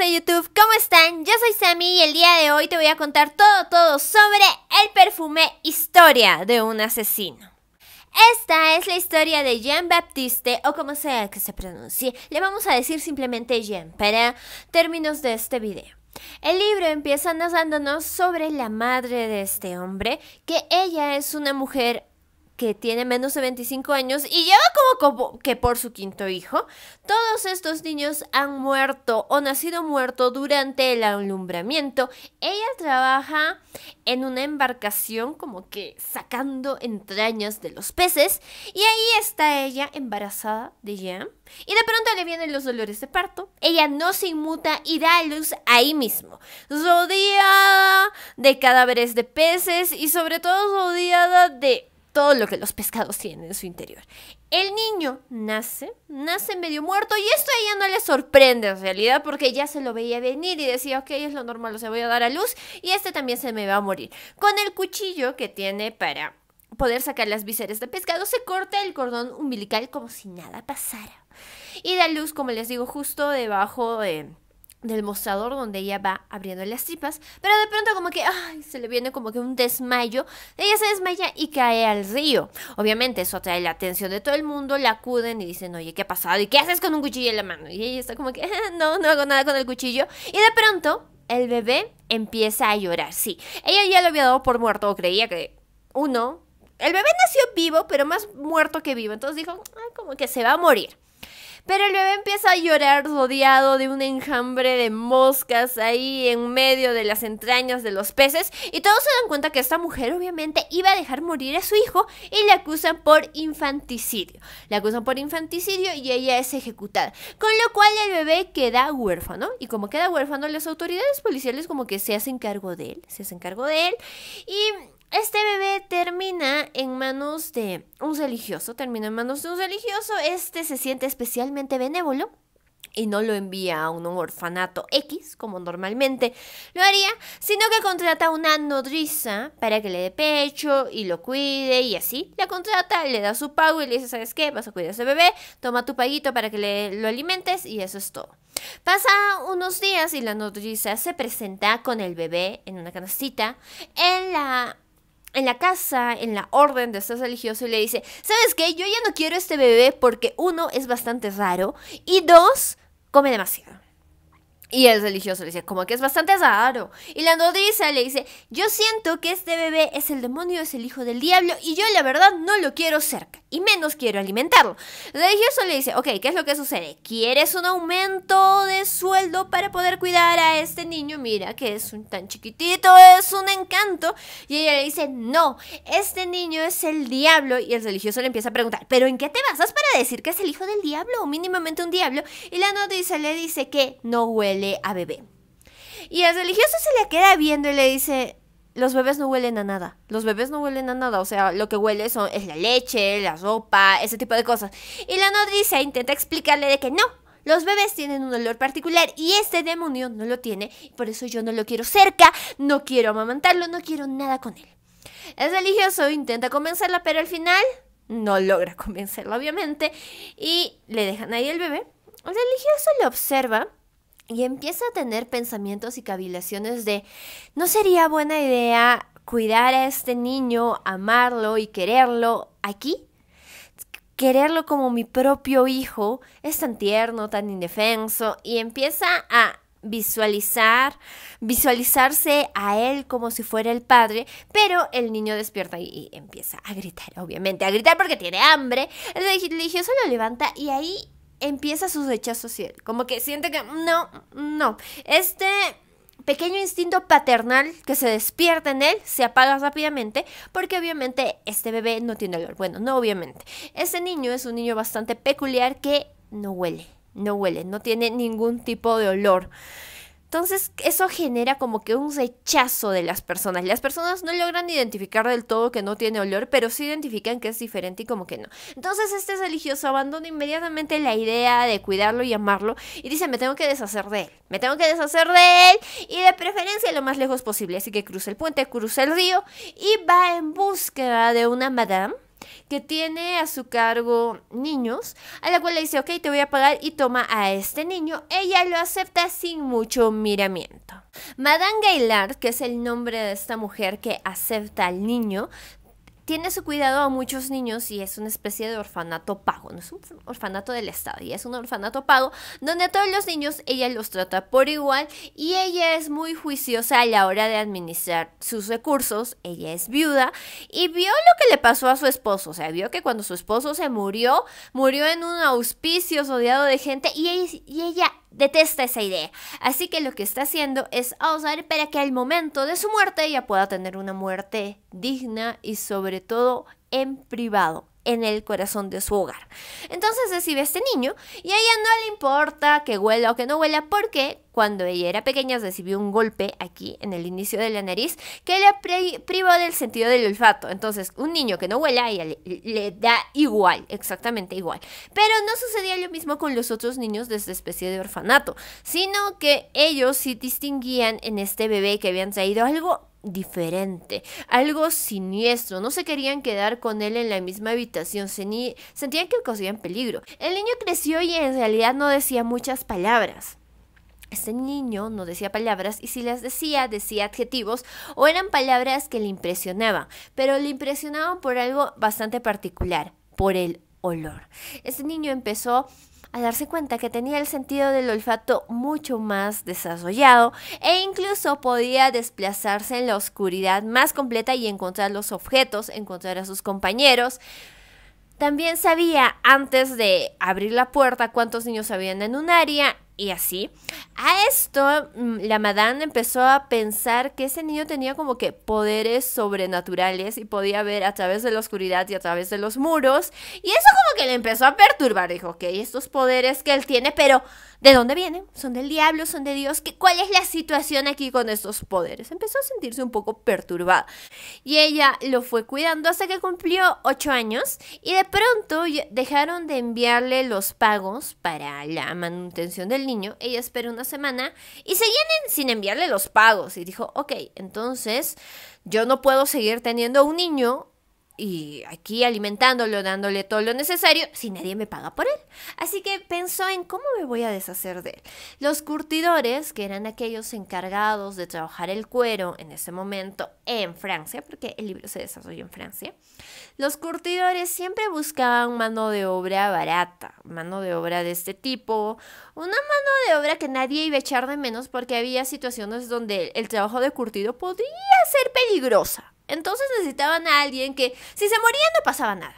de YouTube, ¿cómo están? Yo soy Sammy y el día de hoy te voy a contar todo, todo sobre el perfume Historia de un asesino. Esta es la historia de Jean Baptiste, o como sea que se pronuncie, le vamos a decir simplemente Jean para términos de este video. El libro empieza narrándonos sobre la madre de este hombre, que ella es una mujer que tiene menos de 25 años y lleva como, que por su quinto hijo, todos estos niños han muerto o nacido muerto durante el alumbramiento. Ella trabaja en una embarcación como que sacando entrañas de los peces y ahí está ella embarazada de Jam y de pronto le vienen los dolores de parto. Ella no se inmuta y da a luz ahí mismo, rodeada de cadáveres de peces y sobre todo rodeada de todo lo que los pescados tienen en su interior. El niño nace, nace medio muerto y esto a ella no le sorprende en realidad porque ya se lo veía venir y decía, ok, es lo normal, o se voy a dar a luz y este también se me va a morir. Con el cuchillo que tiene para poder sacar las vísceras de pescado, se corta el cordón umbilical como si nada pasara. Y da luz, como les digo, justo debajo de del mostrador donde ella va abriendo las tripas, pero de pronto como que se le viene como que un desmayo, ella se desmaya y cae al río. Obviamente eso atrae la atención de todo el mundo, la acuden y dicen, oye, ¿qué ha pasado? ¿Y qué haces con un cuchillo en la mano? Y ella está como que, ah, no, no hago nada con el cuchillo. Y de pronto el bebé empieza a llorar, sí. Ella ya lo había dado por muerto o creía que uno... El bebé nació vivo, pero más muerto que vivo. Entonces dijo, ay, ah, como que se va a morir. Pero el bebé empieza a llorar rodeado de un enjambre de moscas ahí en medio de las entrañas de los peces y todos se dan cuenta que esta mujer obviamente iba a dejar morir a su hijo y le acusan por infanticidio. La acusan por infanticidio y ella es ejecutada. Con lo cual el bebé queda huérfano y como queda huérfano las autoridades policiales como que se hacen cargo de él, se hacen cargo de él y este bebé termina en manos de un religioso, termina en manos de un religioso, este se siente especialmente benévolo y no lo envía a un orfanato X, como normalmente lo haría, sino que contrata a una nodriza para que le dé pecho y lo cuide y así. La contrata, le da su pago y le dice, ¿sabes qué? Vas a cuidar a ese bebé, toma tu paguito para que le, lo alimentes y eso es todo. Pasa unos días y la nodriza se presenta con el bebé en una canastita en la en la casa, en la orden de estos religioso y le dice, ¿sabes qué? Yo ya no quiero este bebé porque uno es bastante raro y dos, come demasiado. Y el religioso le dice, como que es bastante raro. Y la nodriza le dice, yo siento que este bebé es el demonio, es el hijo del diablo, y yo la verdad no lo quiero cerca, y menos quiero alimentarlo. El religioso le dice, ok, ¿qué es lo que sucede? ¿Quieres un aumento de sueldo para poder cuidar a este niño? Mira, que es un tan chiquitito, es un encanto. Y ella le dice, no, este niño es el diablo. Y el religioso le empieza a preguntar, ¿pero en qué te basas para decir que es el hijo del diablo o mínimamente un diablo? Y la nodriza le dice que no huele a bebé. Y el religioso se le queda viendo y le dice, los bebés no huelen a nada. Los bebés no huelen a nada. O sea, lo que huele es la leche, la sopa, ese tipo de cosas. Y la nodriza intenta explicarle de que no. Los bebés tienen un olor particular y este demonio no lo tiene. por eso yo no lo quiero cerca, no quiero amamantarlo, no quiero nada con él. El religioso intenta convencerla, pero al final no logra convencerla, obviamente. Y le dejan ahí el bebé. El religioso lo observa y empieza a tener pensamientos y cavilaciones de, ¿no sería buena idea cuidar a este niño, amarlo y quererlo aquí? Quererlo como mi propio hijo es tan tierno, tan indefenso y empieza a visualizar, visualizarse a él como si fuera el padre, pero el niño despierta y, empieza a gritar, obviamente, a gritar porque tiene hambre. El religioso lo levanta y ahí empieza su rechazo social, él. Como que siente que no, no. Este pequeño instinto paternal que se despierta en él se apaga rápidamente porque obviamente este bebé no tiene olor. Bueno, no obviamente. Este niño es un niño bastante peculiar que no huele, no huele, no tiene ningún tipo de olor. Entonces eso genera como que un rechazo de las personas. Las personas no logran identificar del todo que no tiene olor, pero sí identifican que es diferente y como que no. Entonces este religioso abandona inmediatamente la idea de cuidarlo y amarlo y dice, me tengo que deshacer de él, me tengo que deshacer de él y de preferencia lo más lejos posible. Así que cruza el puente, cruza el río y va en búsqueda de una madame que tiene a su cargo niños, a la cual le dice, ok, te voy a pagar y toma a este niño. Ella lo acepta sin mucho miramiento. Madame Gaillard, que es el nombre de esta mujer que acepta al niño, tiene su cuidado a muchos niños y es una especie de orfanato pago, no es un orfanato del Estado, y es un orfanato pago donde a todos los niños ella los trata por igual y ella es muy juiciosa a la hora de administrar sus recursos, ella es viuda y vio lo que le pasó a su esposo, o sea, vio que cuando su esposo se murió, murió en un auspicio odiado de gente y ella detesta esa idea. Así que lo que está haciendo es usar para que al momento de su muerte ella pueda tener una muerte digna y sobre todo en privado en el corazón de su hogar. Entonces recibe a este niño y a ella no le importa que huela o que no huela porque cuando ella era pequeña recibió un golpe aquí en el inicio de la nariz que le privó del sentido del olfato. Entonces, un niño que no huela a ella le, le, da igual, exactamente igual. Pero no sucedía lo mismo con los otros niños de esta especie de orfanato, sino que ellos sí distinguían en este bebé que habían traído algo diferente, algo siniestro. No se querían quedar con él en la misma habitación, se sentían que en peligro. El niño creció y en realidad no decía muchas palabras. Este niño no decía palabras y si las decía, decía adjetivos o eran palabras que le impresionaban, pero le impresionaban por algo bastante particular, por el olor. Este niño empezó a darse cuenta que tenía el sentido del olfato mucho más desarrollado e incluso podía desplazarse en la oscuridad más completa y encontrar los objetos, encontrar a sus compañeros. También sabía antes de abrir la puerta cuántos niños habían en un área y así. A esto, mm, la madame empezó a pensar que ese niño tenía como que poderes sobrenaturales y podía ver a través de la oscuridad y a través de los muros. Y eso como que le empezó a perturbar. Dijo, ok, estos poderes que él tiene, pero ¿De dónde vienen? ¿Son del diablo? ¿Son de Dios? ¿Qué, ¿Cuál es la situación aquí con estos poderes? Empezó a sentirse un poco perturbada. Y ella lo fue cuidando hasta que cumplió ocho años y de pronto dejaron de enviarle los pagos para la manutención del niño. Ella esperó una semana y se vienen sin enviarle los pagos. Y dijo, ok, entonces yo no puedo seguir teniendo un niño y aquí alimentándolo, dándole todo lo necesario, si nadie me paga por él. Así que pensó en cómo me voy a deshacer de él. Los curtidores, que eran aquellos encargados de trabajar el cuero en ese momento en Francia, porque el libro se desarrolló en Francia, los curtidores siempre buscaban mano de obra barata, mano de obra de este tipo, una mano de obra que nadie iba a echar de menos porque había situaciones donde el trabajo de curtido podía ser peligrosa entonces necesitaban a alguien que, si se moría, no pasaba nada.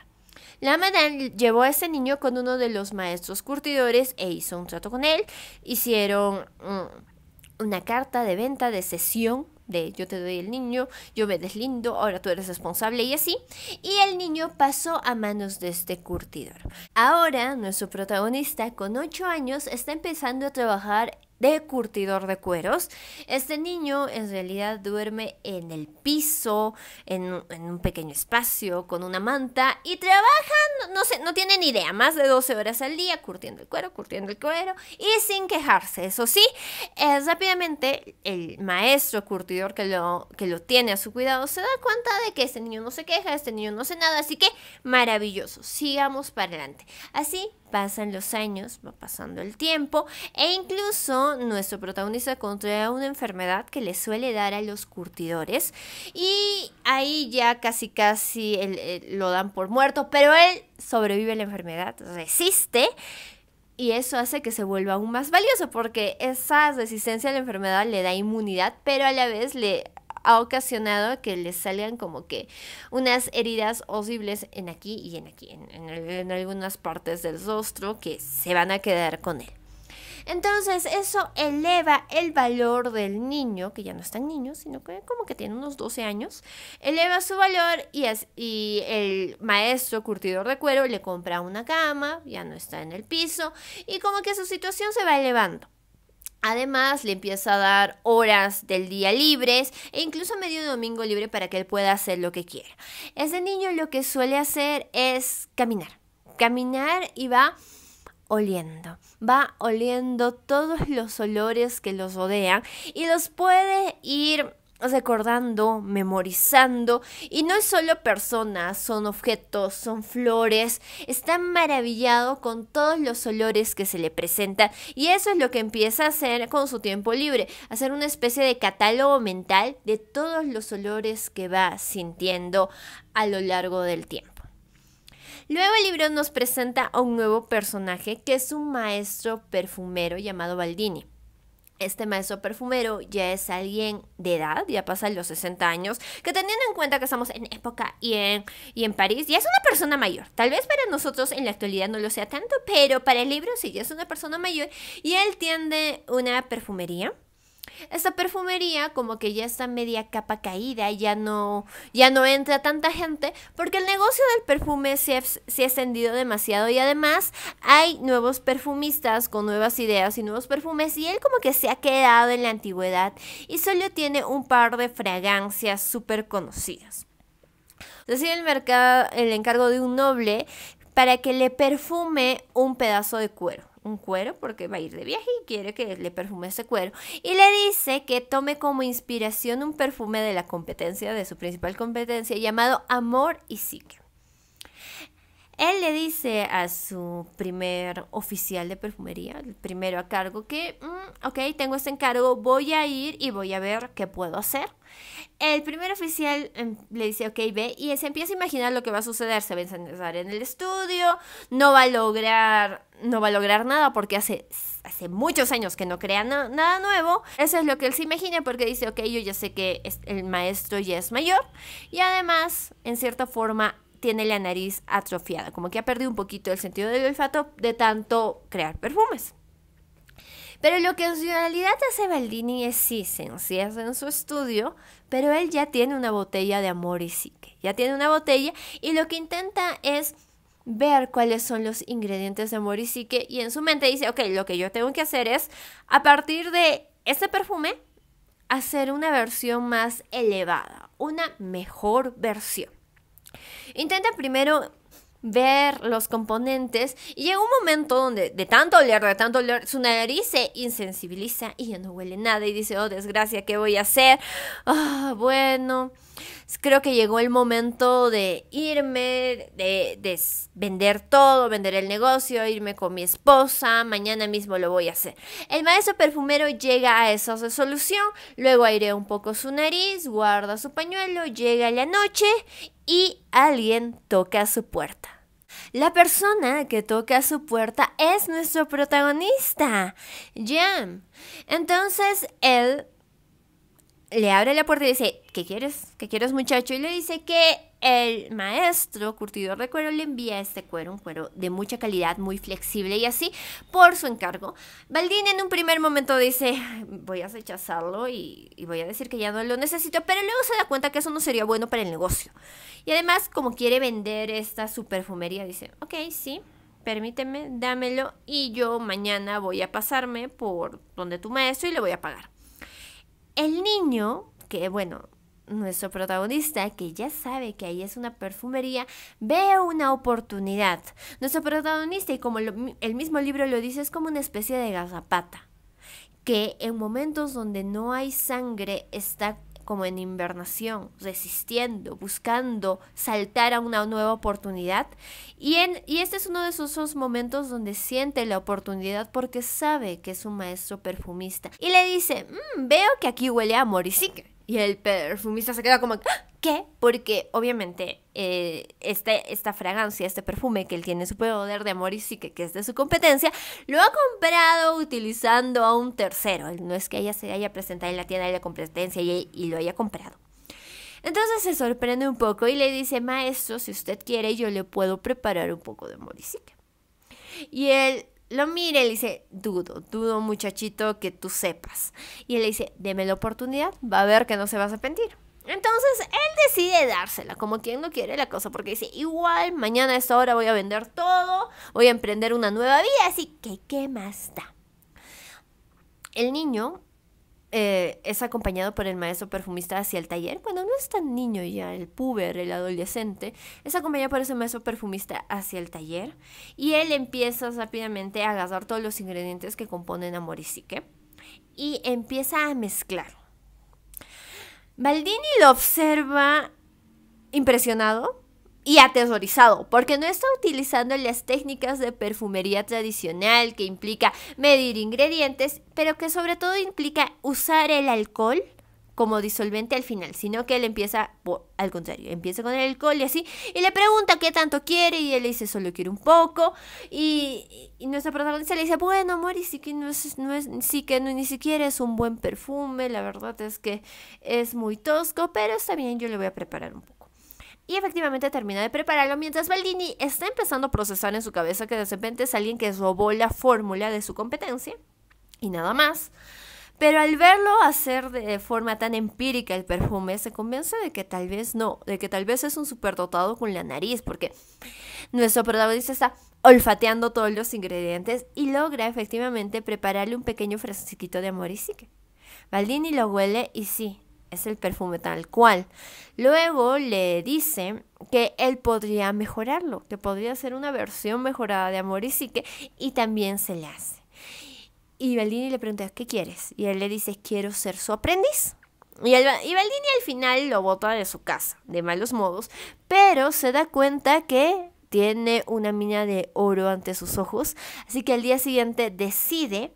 La madre llevó a ese niño con uno de los maestros curtidores e hizo un trato con él. Hicieron mm, una carta de venta de sesión, de yo te doy el niño, yo me lindo, ahora tú eres responsable y así. Y el niño pasó a manos de este curtidor. Ahora nuestro protagonista con 8 años está empezando a trabajar de curtidor de cueros. Este niño en realidad duerme en el piso, en, un pequeño espacio, con una manta y trabaja, no, sé, no tiene ni idea, más de 12 horas al día curtiendo el cuero, curtiendo el cuero y sin quejarse. Eso sí, eh, rápidamente el maestro curtidor que lo, que lo tiene a su cuidado se da cuenta de que este niño no se queja, este niño no hace nada, así que maravilloso, sigamos para adelante. Así pasan los años, va pasando el tiempo e incluso nuestro protagonista contrae una enfermedad que le suele dar a los curtidores y ahí ya casi casi lo dan por muerto, pero él sobrevive a la enfermedad, resiste. Y eso hace que se vuelva aún más valioso porque esa resistencia a la enfermedad le da inmunidad, pero a la vez le ha ocasionado que le salgan como que unas heridas horribles en aquí y en aquí, en, algunas partes del rostro que se van a quedar con él. Entonces eso eleva el valor del niño, que ya no es tan niño, sino que como que tiene unos 12 años, eleva su valor y, y el maestro curtidor de cuero le compra una cama, ya no está en el piso, y como que su situación se va elevando. Además, le empieza a dar horas del día libres e incluso medio domingo libre para que él pueda hacer lo que quiera. Ese niño lo que suele hacer es caminar. Caminar y va oliendo. Va oliendo todos los olores que los rodean y los puede ir recordando, memorizando. Y no es solo personas, son objetos, son flores. Está maravillado con todos los olores que se le presentan. Y eso es lo que empieza a hacer con su tiempo libre. Hacer una especie de catálogo mental de todos los olores que va sintiendo a lo largo del tiempo. Luego el libro nos presenta a un nuevo personaje que es un maestro perfumero llamado Baldini este maestro perfumero ya es alguien de edad, ya pasa los 60 años, que teniendo en cuenta que estamos en época y en, y en París, ya es una persona mayor. Tal vez para nosotros en la actualidad no lo sea tanto, pero para el libro sí, ya es una persona mayor y él tiene una perfumería esta perfumería como que ya está media capa caída, ya no, ya no entra tanta gente porque el negocio del perfume se ha, extendido demasiado y además hay nuevos perfumistas con nuevas ideas y nuevos perfumes y él como que se ha quedado en la antigüedad y solo tiene un par de fragancias súper conocidas. Decir el, mercado, el encargo de un noble para que le perfume un pedazo de cuero un cuero porque va a ir de viaje y quiere que le perfume ese cuero. Y le dice que tome como inspiración un perfume de la competencia, de su principal competencia, llamado Amor y Psique. Él le dice a su primer oficial de perfumería, el primero a cargo, que, mm, ok, tengo este encargo, voy a ir y voy a ver qué puedo hacer. El primer oficial em, le dice, ok, ve, y se empieza a imaginar lo que va a suceder. Se va a necesitar en el estudio, no va a lograr, no va a lograr nada porque hace, hace muchos años que no crea nada nuevo. Eso es lo que él se imagina porque dice, ok, yo ya sé que el maestro ya es mayor y además, en cierta forma, tiene la nariz atrofiada, como que ha perdido un poquito el sentido del olfato de tanto crear perfumes. Pero lo que en realidad hace Baldini es sí, se encierra en su estudio, pero él ya tiene una botella de amor y psique. Ya tiene una botella y lo que intenta es ver cuáles son los ingredientes de amor y psique y en su mente dice, ok, lo que yo tengo que hacer es, a partir de este perfume, hacer una versión más elevada, una mejor versión. Intenta primero ver los componentes y llega un momento donde de tanto oler, de tanto oler, su nariz se insensibiliza y ya no huele nada y dice, oh desgracia, ¿qué voy a hacer? Ah, bueno creo que llegó el momento de irme, de, vender todo, vender el negocio, irme con mi esposa, mañana mismo lo voy a hacer. El maestro perfumero llega a esa resolución luego airea un poco su nariz, guarda su pañuelo, llega la noche y alguien toca su puerta. La persona que toca su puerta es nuestro protagonista, Jam. Entonces él le abre la puerta y dice, ¿qué quieres? ¿Qué quieres muchacho? Y le dice que el maestro curtidor de cuero le envía este cuero, un cuero de mucha calidad, muy flexible y así, por su encargo. Baldín en un primer momento dice, voy a rechazarlo y, y, voy a decir que ya no lo necesito, pero luego se da cuenta que eso no sería bueno para el negocio. Y además, como quiere vender esta su perfumería, dice, ok, sí, permíteme, dámelo y yo mañana voy a pasarme por donde tu maestro y le voy a pagar. El niño, que bueno, nuestro protagonista, que ya sabe que ahí es una perfumería, ve una oportunidad. Nuestro protagonista, y como el mismo libro lo dice, es como una especie de gazapata, que en momentos donde no hay sangre está como en invernación, resistiendo, buscando saltar a una nueva oportunidad. Y, en, y este es uno de esos momentos donde siente la oportunidad porque sabe que es un maestro perfumista. Y le dice, mm, veo que aquí huele a morisique. Y el perfumista se queda como, ¡Ah! ¿qué? Porque obviamente eh, este, esta fragancia, este perfume que él tiene su poder de amor y que, es de su competencia, lo ha comprado utilizando a un tercero. No es que ella se haya presentado en la tienda de la competencia y, lo haya comprado. Entonces se sorprende un poco y le dice, maestro, si usted quiere, yo le puedo preparar un poco de psique. Y él lo mira y le dice, dudo, dudo muchachito que tú sepas. Y él le dice, deme la oportunidad, va a ver que no se vas a arrepentir. Entonces él decide dársela, como quien no quiere la cosa, porque dice, igual mañana a esta hora voy a vender todo, voy a emprender una nueva vida, así que ¿qué más da? El niño eh, es acompañado por el maestro perfumista hacia el taller, cuando no es tan niño ya, el puber, el adolescente, es acompañado por ese maestro perfumista hacia el taller y él empieza rápidamente a agarrar todos los ingredientes que componen a y y empieza a mezclar. Baldini lo observa impresionado y aterrorizado porque no está utilizando las técnicas de perfumería tradicional que implica medir ingredientes, pero que sobre todo implica usar el alcohol como disolvente al final, sino que él empieza, al contrario, empieza con el alcohol y así, y le pregunta qué tanto quiere, y él le dice, solo quiero un poco, y, nuestra protagonista le dice, bueno, amor, y sí que no es, no es sí que ni siquiera es un buen perfume, la verdad es que es muy tosco, pero está bien, yo le voy a preparar un poco y efectivamente termina de prepararlo mientras Baldini está empezando a procesar en su cabeza que de repente es alguien que robó la fórmula de su competencia y nada más. Pero al verlo hacer de forma tan empírica el perfume, se convence de que tal vez no, de que tal vez es un superdotado con la nariz, porque nuestro protagonista está olfateando todos los ingredientes y logra efectivamente prepararle un pequeño frasquito de amor y que Baldini lo huele y sí, es el perfume tal cual. Luego le dice que él podría mejorarlo, que podría ser una versión mejorada de Amor y Psique y también se le hace. Y Baldini le pregunta, ¿qué quieres? Y él le dice, quiero ser su aprendiz. Y, Valdini y al final lo bota de su casa, de malos modos, pero se da cuenta que tiene una mina de oro ante sus ojos, así que al día siguiente decide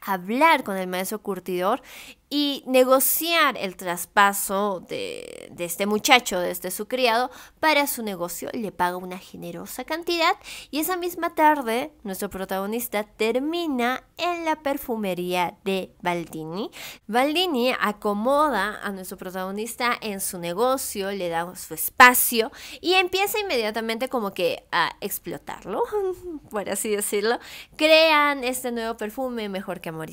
hablar con el maestro curtidor y negociar el traspaso de, este muchacho, de este su criado, para su negocio. Le paga una generosa cantidad y esa misma tarde nuestro protagonista termina en la perfumería de Baldini. Baldini acomoda a nuestro protagonista en su negocio, le da su espacio y empieza inmediatamente como que a explotarlo, por así decirlo. Crean este nuevo perfume mejor que Amor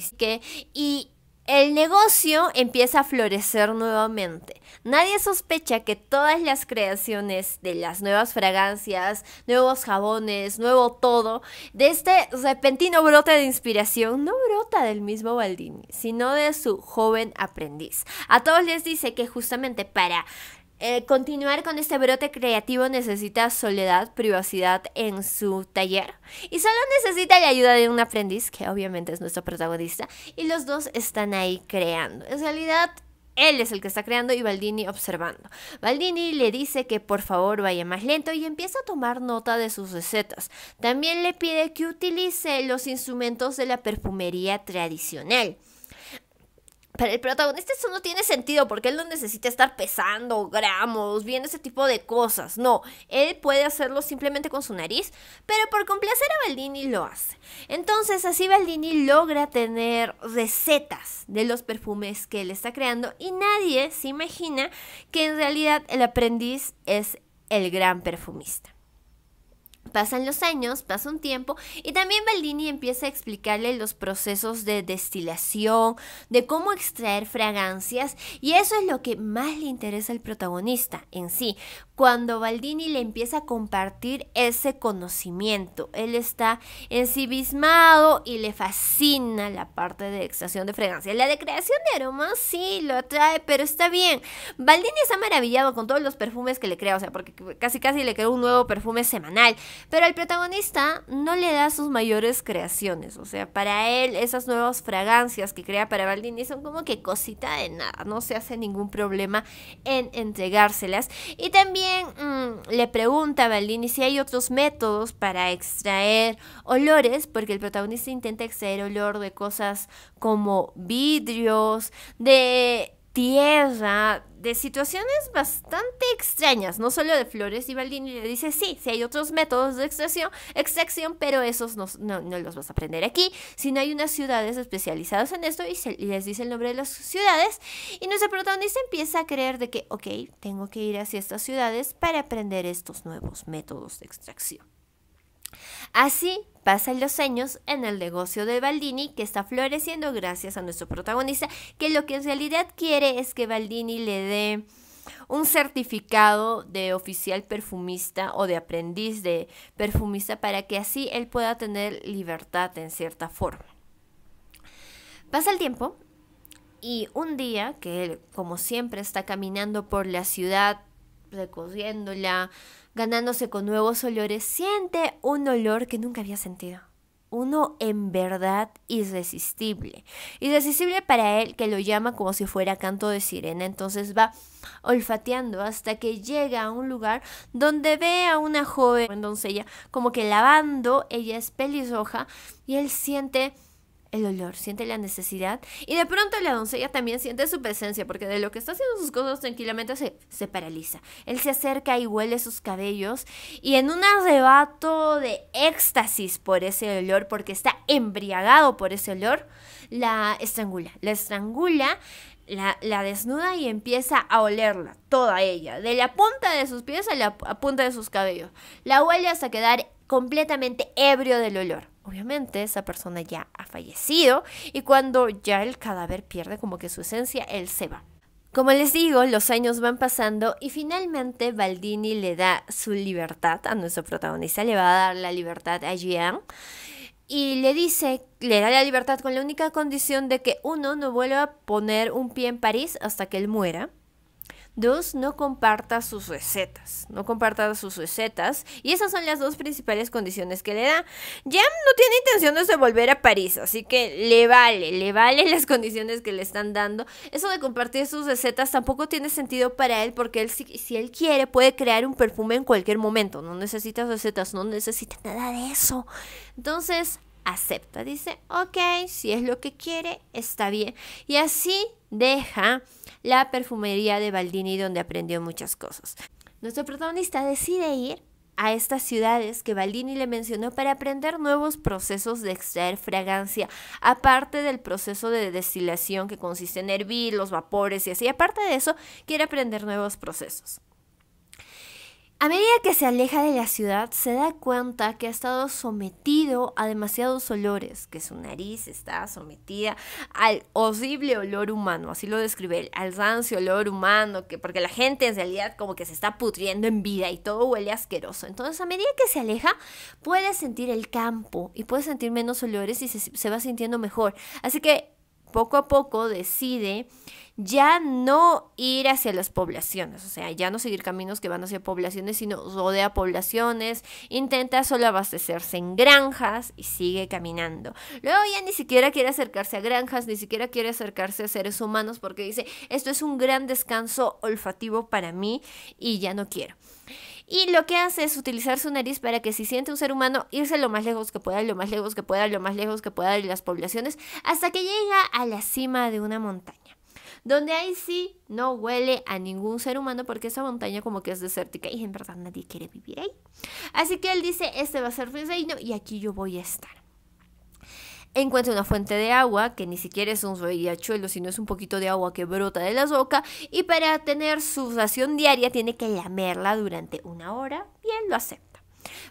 y el negocio empieza a florecer nuevamente. Nadie sospecha que todas las creaciones de las nuevas fragancias, nuevos jabones, nuevo todo, de este repentino brote de inspiración no brota del mismo Baldini, sino de su joven aprendiz. A todos les dice que justamente para eh, continuar con este brote creativo necesita soledad, privacidad en su taller y solo necesita la ayuda de un aprendiz, que obviamente es nuestro protagonista, y los dos están ahí creando. En realidad, él es el que está creando y Baldini observando. Baldini le dice que por favor vaya más lento y empieza a tomar nota de sus recetas. También le pide que utilice los instrumentos de la perfumería tradicional. Para el protagonista eso no tiene sentido porque él no necesita estar pesando gramos, viendo ese tipo de cosas. No, él puede hacerlo simplemente con su nariz, pero por complacer a Baldini lo hace. Entonces así Baldini logra tener recetas de los perfumes que él está creando y nadie se imagina que en realidad el aprendiz es el gran perfumista. Pasan los años, pasa un tiempo y también Baldini empieza a explicarle los procesos de destilación, de cómo extraer fragancias y eso es lo que más le interesa al protagonista en sí, cuando Baldini le empieza a compartir ese conocimiento. Él está ensimismado y le fascina la parte de extracción de fragancia. La de creación de aromas sí lo atrae, pero está bien. Baldini está maravillado con todos los perfumes que le crea, o sea, porque casi casi le creó un nuevo perfume semanal. Pero al protagonista no le da sus mayores creaciones, o sea, para él esas nuevas fragancias que crea para Baldini son como que cosita de nada, no se hace ningún problema en entregárselas. Y también Mm, le pregunta a Baldini si hay otros métodos para extraer olores, porque el protagonista intenta extraer olor de cosas como vidrios, de tierra, de situaciones bastante extrañas, no solo de flores. Y Baldini le dice, sí, sí hay otros métodos de extracción, extracción pero esos no, los vas a aprender aquí, sino hay unas ciudades especializadas en esto y, les dice el nombre de las ciudades. Y nuestro protagonista empieza a creer de que, ok, tengo que ir hacia estas ciudades para aprender estos nuevos métodos de extracción. Así pasan los años en el negocio de Baldini que está floreciendo gracias a nuestro protagonista, que lo que en realidad quiere es que Baldini le dé un certificado de oficial perfumista o de aprendiz de perfumista para que así él pueda tener libertad en cierta forma. Pasa el tiempo y un día que él, como siempre, está caminando por la ciudad, recorriéndola, ganándose con nuevos olores, siente un olor que nunca había sentido. Uno en verdad irresistible. Irresistible para él que lo llama como si fuera canto de sirena. Entonces va olfateando hasta que llega a un lugar donde ve a una joven doncella como que lavando. Ella es pelizoja y él siente el olor, siente la necesidad y de pronto la doncella también siente su presencia porque de lo que está haciendo sus cosas tranquilamente se, se paraliza. Él se acerca y huele sus cabellos y en un arrebato de éxtasis por ese olor, porque está embriagado por ese olor, la estrangula, la estrangula. La, desnuda y empieza a olerla, toda ella, de la punta de sus pies a la punta de sus cabellos. La huele hasta quedar completamente ebrio del olor. Obviamente esa persona ya ha fallecido y cuando ya el cadáver pierde como que su esencia, él se va. Como les digo, los años van pasando y finalmente Baldini le da su libertad a nuestro protagonista, le va a dar la libertad a Jean y le dice, le da la libertad con la única condición de que uno no vuelva a poner un pie en París hasta que él muera. Dos, no comparta sus recetas. No comparta sus recetas. Y esas son las dos principales condiciones que le da. Jam no tiene intenciones de volver a París, así que le vale, le vale las condiciones que le están dando. Eso de compartir sus recetas tampoco tiene sentido para él porque él, si, si él quiere, puede crear un perfume en cualquier momento. No necesita recetas, no necesita nada de eso. Entonces, acepta. Dice, ok, si es lo que quiere, está bien. Y así deja la perfumería de Baldini donde aprendió muchas cosas. Nuestro protagonista decide ir a estas ciudades que Baldini le mencionó para aprender nuevos procesos de extraer fragancia, aparte del proceso de destilación que consiste en hervir los vapores y así, aparte de eso, quiere aprender nuevos procesos. A medida que se aleja de la ciudad, se da cuenta que ha estado sometido a demasiados olores, que su nariz está sometida al horrible olor humano, así lo describe él, al rancio olor humano, que porque la gente en realidad como que se está pudriendo en vida y todo huele asqueroso. Entonces, a medida que se aleja, puede sentir el campo y puede sentir menos olores y se va sintiendo mejor. Así que poco a poco decide ya no ir hacia las poblaciones, o sea, ya no seguir caminos que van hacia poblaciones, sino rodea poblaciones, intenta solo abastecerse en granjas y sigue caminando. Luego ya ni siquiera quiere acercarse a granjas, ni siquiera quiere acercarse a seres humanos porque dice, esto es un gran descanso olfativo para mí y ya no quiero. Y lo que hace es utilizar su nariz para que si siente un ser humano, irse lo más lejos que pueda, lo más lejos que pueda, lo más lejos que pueda de las poblaciones, hasta que llega a la cima de una montaña. Donde ahí sí no huele a ningún ser humano porque esa montaña como que es desértica y en verdad nadie quiere vivir ahí. Así que él dice, este va a ser mi reino y aquí yo voy a estar encuentra una fuente de agua, que ni siquiera es un riachuelo, sino es un poquito de agua que brota de la roca, y para tener su ración diaria tiene que lamerla durante una hora, bien lo acepta.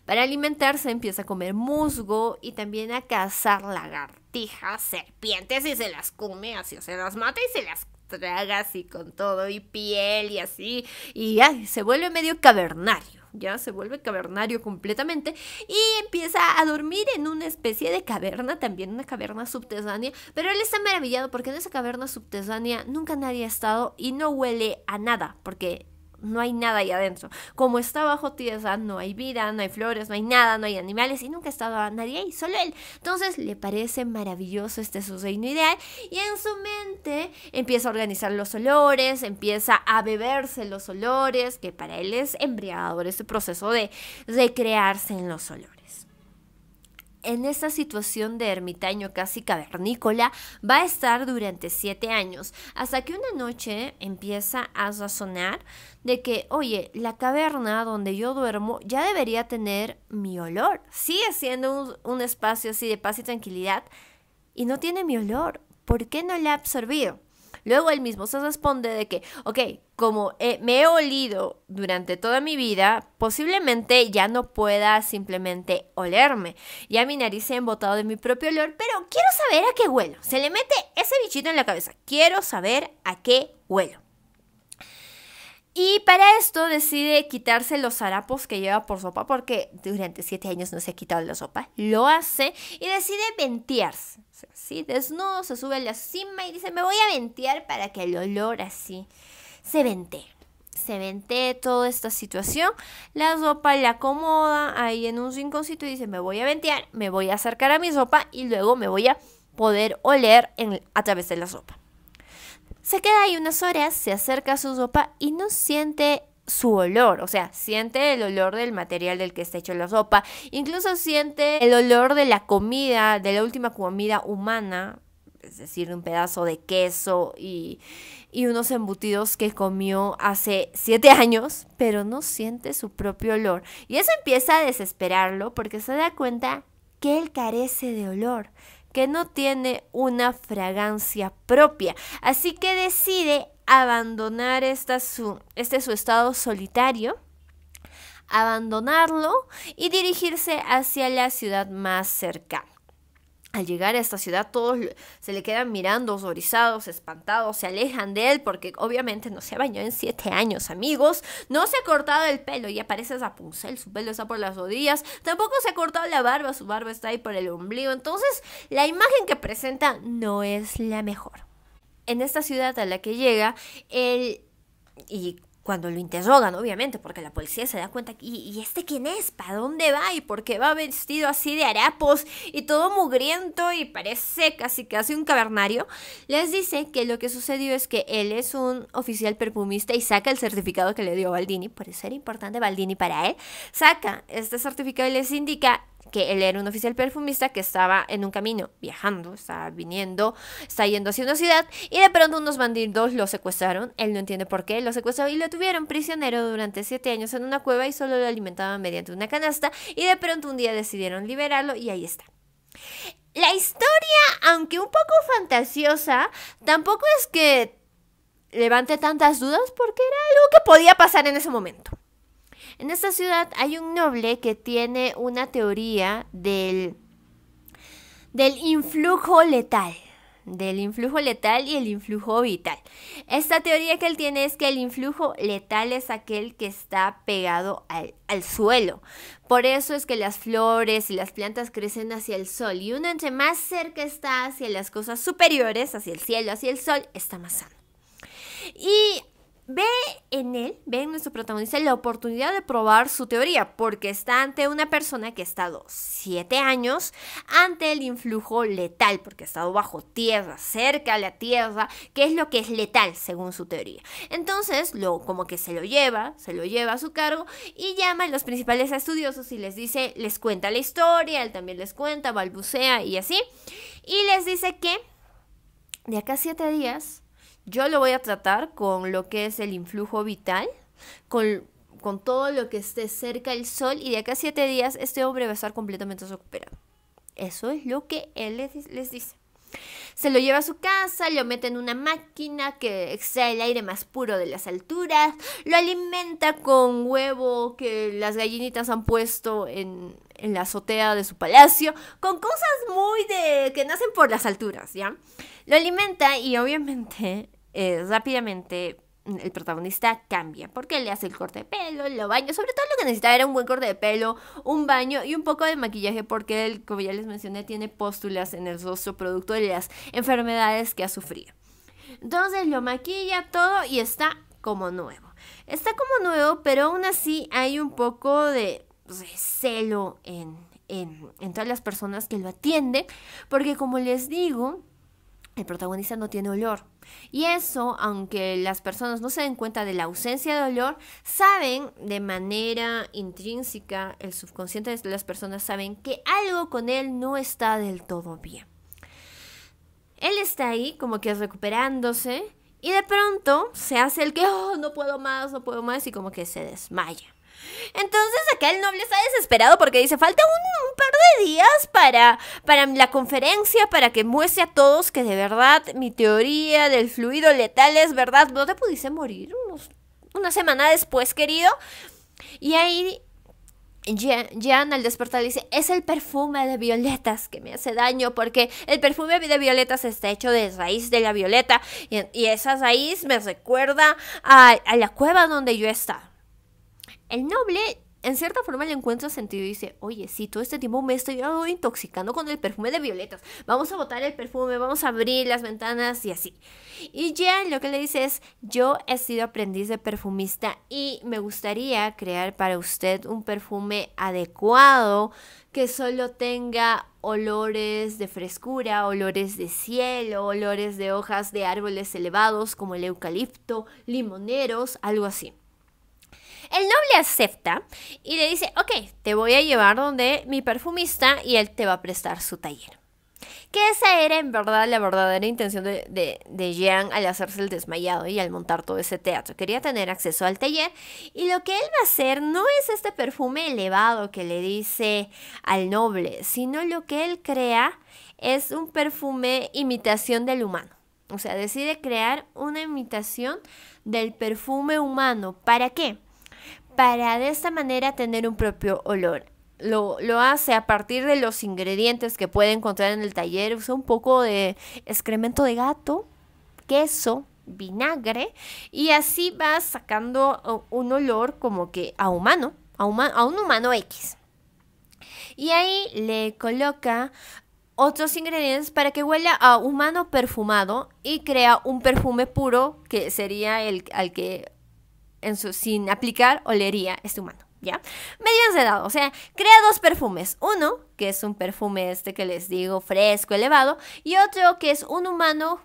Para alimentarse empieza a comer musgo y también a cazar lagartijas, serpientes y se las come, así se las mata y se las traga así con todo y piel y así, y se vuelve medio cavernario ya se vuelve cavernario completamente y empieza a dormir en una especie de caverna, también una caverna subterránea, pero él está maravillado porque en esa caverna subterránea nunca nadie ha estado y no huele a nada, porque no hay nada ahí adentro. Como está bajo tierra, no hay vida, no hay flores, no hay nada, no hay animales y nunca estaba nadie ahí, solo él. Entonces le parece maravilloso este su reino ideal y en su mente empieza a organizar los olores, empieza a beberse los olores, que para él es embriagador este proceso de recrearse en los olores en esta situación de ermitaño casi cavernícola va a estar durante siete años, hasta que una noche empieza a razonar de que, oye, la caverna donde yo duermo ya debería tener mi olor. Sigue siendo un, espacio así de paz y tranquilidad y no tiene mi olor. ¿Por qué no la ha absorbido? Luego él mismo se responde de que, ok, como eh, me he olido durante toda mi vida, posiblemente ya no pueda simplemente olerme. Ya mi nariz se ha embotado de mi propio olor, pero quiero saber a qué huelo. Se le mete ese bichito en la cabeza. Quiero saber a qué huelo. Y para esto decide quitarse los harapos que lleva por sopa, porque durante siete años no se ha quitado la sopa. Lo hace y decide ventearse así, desnudo, se sube a la cima y dice, me voy a ventear para que el olor así se vente. Se vente toda esta situación, la sopa la acomoda ahí en un rinconcito y dice, me voy a ventear, me voy a acercar a mi sopa y luego me voy a poder oler en, a través de la sopa. Se queda ahí unas horas, se acerca a su sopa y no siente su olor, o sea, siente el olor del material del que está hecho la sopa, incluso siente el olor de la comida, de la última comida humana, es decir, un pedazo de queso y, y unos embutidos que comió hace siete años, pero no siente su propio olor. Y eso empieza a desesperarlo porque se da cuenta que él carece de olor, que no tiene una fragancia propia. Así que decide abandonar este su estado solitario, abandonarlo y dirigirse hacia la ciudad más cercana. Al llegar a esta ciudad todos se le quedan mirando, horrorizados, espantados, se alejan de él porque obviamente no se ha bañado en siete años, amigos. No se ha cortado el pelo y aparece Rapunzel, su pelo está por las rodillas. Tampoco se ha cortado la barba, su barba está ahí por el ombligo. Entonces la imagen que presenta no es la mejor en esta ciudad a la que llega, él, y cuando lo interrogan, obviamente, porque la policía se da cuenta, ¿y, ¿y, este quién es? ¿Para dónde va? ¿Y por qué va vestido así de harapos y todo mugriento y parece casi casi un cavernario? Les dice que lo que sucedió es que él es un oficial perfumista y saca el certificado que le dio Baldini, por ser importante Baldini para él, saca este certificado y les indica que él era un oficial perfumista que estaba en un camino, viajando, estaba viniendo, está yendo hacia una ciudad y de pronto unos bandidos lo secuestraron, él no entiende por qué, lo secuestraron y lo tuvieron prisionero durante siete años en una cueva y solo lo alimentaban mediante una canasta y de pronto un día decidieron liberarlo y ahí está. La historia, aunque un poco fantasiosa, tampoco es que levante tantas dudas porque era algo que podía pasar en ese momento. En esta ciudad hay un noble que tiene una teoría del, del influjo letal del influjo letal y el influjo vital. Esta teoría que él tiene es que el influjo letal es aquel que está pegado al, al, suelo. Por eso es que las flores y las plantas crecen hacia el sol y uno entre más cerca está hacia las cosas superiores, hacia el cielo, hacia el sol, está más sano. Y ve en él, ve en nuestro protagonista la oportunidad de probar su teoría, porque está ante una persona que ha estado siete años ante el influjo letal, porque ha estado bajo tierra, cerca a la tierra, que es lo que es letal según su teoría. Entonces, lo, como que se lo lleva, se lo lleva a su cargo y llama a los principales estudiosos y les dice, les cuenta la historia, él también les cuenta, balbucea y así, y les dice que de acá a siete días yo lo voy a tratar con lo que es el influjo vital, con, todo lo que esté cerca del sol y de acá a siete días este hombre va a estar completamente recuperado. Eso es lo que él les, dice. Se lo lleva a su casa, lo mete en una máquina que extrae el aire más puro de las alturas, lo alimenta con huevo que las gallinitas han puesto en, en la azotea de su palacio, con cosas muy de. que nacen por las alturas, ¿ya? Lo alimenta y obviamente eh, rápidamente mm, el protagonista cambia, porque le hace el corte de pelo, lo baña, sobre todo lo que necesitaba era un buen corte de pelo, un baño y un poco de maquillaje, porque él, como ya les mencioné, tiene póstulas en el rostro producto de las enfermedades que ha sufrido. Entonces lo maquilla todo y está como nuevo. Está como nuevo, pero aún así hay un poco de celo en, en todas las personas que lo atienden, porque como les digo, el protagonista no tiene olor. Y eso, aunque las personas no se den cuenta de la ausencia de olor, saben de manera intrínseca, el subconsciente de las personas saben que algo con él no está del todo bien. Él está ahí como que recuperándose y de pronto se hace el que, oh, no puedo más, no puedo más y como que se desmaya. Entonces acá el noble está desesperado porque dice, falta un, par de días para, para la conferencia, para que muestre a todos que de verdad mi teoría del fluido letal es verdad. No te pudiste morir una semana después, querido. Y ahí Jan al despertar dice, es el perfume de violetas que me hace daño porque el perfume de violetas está hecho de raíz de la violeta y, esa raíz me recuerda a, a la cueva donde yo estaba. El noble, en cierta forma, le encuentra sentido y dice, oye, si todo este tiempo me estoy intoxicando con el perfume de violetas, vamos a botar el perfume, vamos a abrir las ventanas y así. Y ya lo que le dice es, yo he sido aprendiz de perfumista y me gustaría crear para usted un perfume adecuado que solo tenga olores de frescura, olores de cielo, olores de hojas de árboles elevados como el eucalipto, limoneros, algo así. El noble acepta y le dice, ok, te voy a llevar donde mi perfumista y él te va a prestar su taller. Que esa era en verdad la verdadera intención de, de, Jean al hacerse el desmayado y al montar todo ese teatro. Quería tener acceso al taller y lo que él va a hacer no es este perfume elevado que le dice al noble, sino lo que él crea es un perfume imitación del humano. O sea, decide crear una imitación del perfume humano. ¿Para qué? para de esta manera tener un propio olor. Lo, lo, hace a partir de los ingredientes que puede encontrar en el taller. Usa un poco de excremento de gato, queso, vinagre y así va sacando un olor como que a humano, a, un humano X. Y ahí le coloca otros ingredientes para que huela a humano perfumado y crea un perfume puro que sería el al que su, sin aplicar olería este humano. ¿Ya? Medio de edad, o sea, crea dos perfumes. Uno, que es un perfume este que les digo fresco, elevado, y otro que es un humano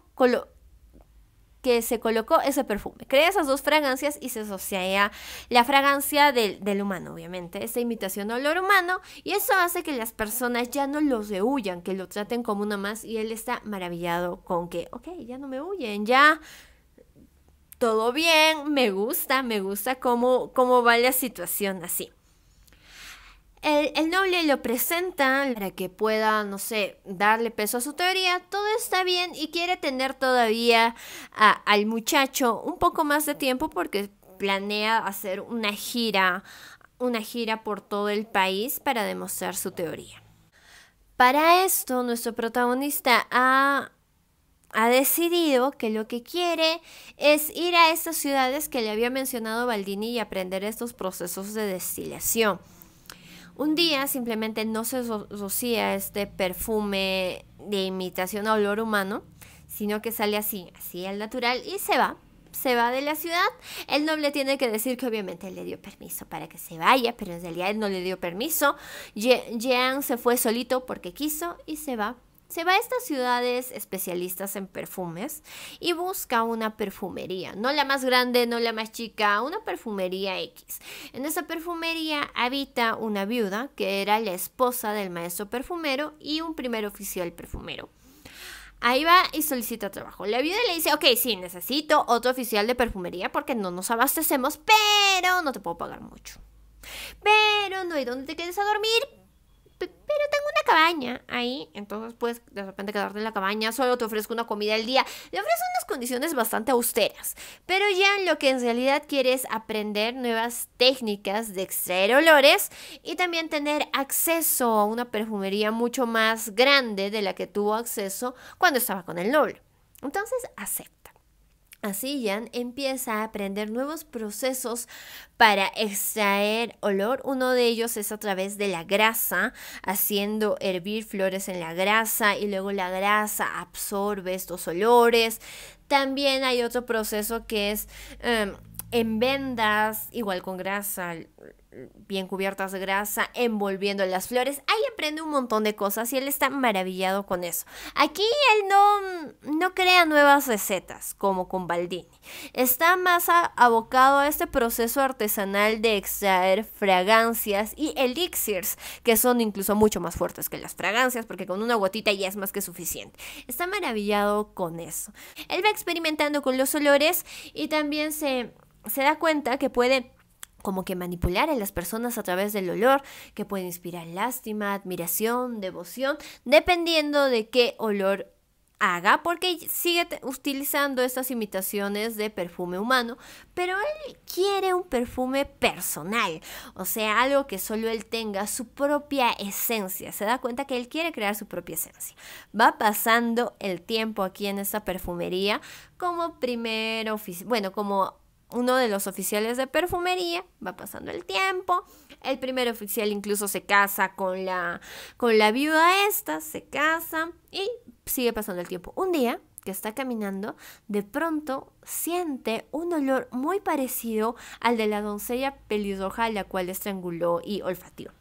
que se colocó ese perfume. Crea esas dos fragancias y se asocia a la fragancia del, humano, obviamente, Esa imitación a olor humano, y eso hace que las personas ya no los huyan, que lo traten como uno más, y él está maravillado con que, ok, ya no me huyen, ya todo bien, me gusta, me gusta cómo, cómo va la situación así. El, noble lo presenta para que pueda, no sé, darle peso a su teoría. Todo está bien y quiere tener todavía al muchacho un poco más de tiempo porque planea hacer una gira, una gira por todo el país para demostrar su teoría. Para esto, nuestro protagonista ha ha decidido que lo que quiere es ir a estas ciudades que le había mencionado Baldini y aprender estos procesos de destilación. Un día simplemente no se rocía este perfume de imitación a olor humano, sino que sale así, así al natural y se va. Se va de la ciudad. El noble tiene que decir que obviamente le dio permiso para que se vaya, pero en realidad él no le dio permiso. Jean se fue solito porque quiso y se va se va a estas ciudades especialistas en perfumes y busca una perfumería, no la más grande, no la más chica, una perfumería X. En esa perfumería habita una viuda que era la esposa del maestro perfumero y un primer oficial perfumero. Ahí va y solicita trabajo. La viuda le dice, ok, sí, necesito otro oficial de perfumería porque no nos abastecemos, pero no te puedo pagar mucho. Pero no hay donde te quedes a dormir, pero tengo una cabaña ahí, entonces puedes de repente quedarte en la cabaña, solo te ofrezco una comida al día, le ofrezco unas condiciones bastante austeras, pero ya lo que en realidad quiere es aprender nuevas técnicas de extraer olores y también tener acceso a una perfumería mucho más grande de la que tuvo acceso cuando estaba con el LOL. Entonces, acepto. Así Jan empieza a aprender nuevos procesos para extraer olor. Uno de ellos es a través de la grasa, haciendo hervir flores en la grasa y luego la grasa absorbe estos olores. También hay otro proceso que es em, en vendas, igual con grasa, bien cubiertas de grasa, envolviendo las flores. Ahí aprende un montón de cosas y él está maravillado con eso. Aquí él no, no crea nuevas recetas como con Baldini. Está más abocado a este proceso artesanal de extraer fragancias y elixirs, que son incluso mucho más fuertes que las fragancias, porque con una gotita ya es más que suficiente. Está maravillado con eso. Él va experimentando con los olores y también se, se da cuenta que puede como que manipular a las personas a través del olor, que puede inspirar lástima, admiración, devoción, dependiendo de qué olor haga, porque sigue utilizando estas imitaciones de perfume humano, pero él quiere un perfume personal, o sea, algo que solo él tenga su propia esencia. Se da cuenta que él quiere crear su propia esencia. Va pasando el tiempo aquí en esta perfumería como primer oficio, bueno, como uno de los oficiales de perfumería, va pasando el tiempo, el primer oficial incluso se casa con la, con la viuda esta, se casa y sigue pasando el tiempo. Un día que está caminando, de pronto siente un olor muy parecido al de la doncella pelidoja a la cual estranguló y olfateó.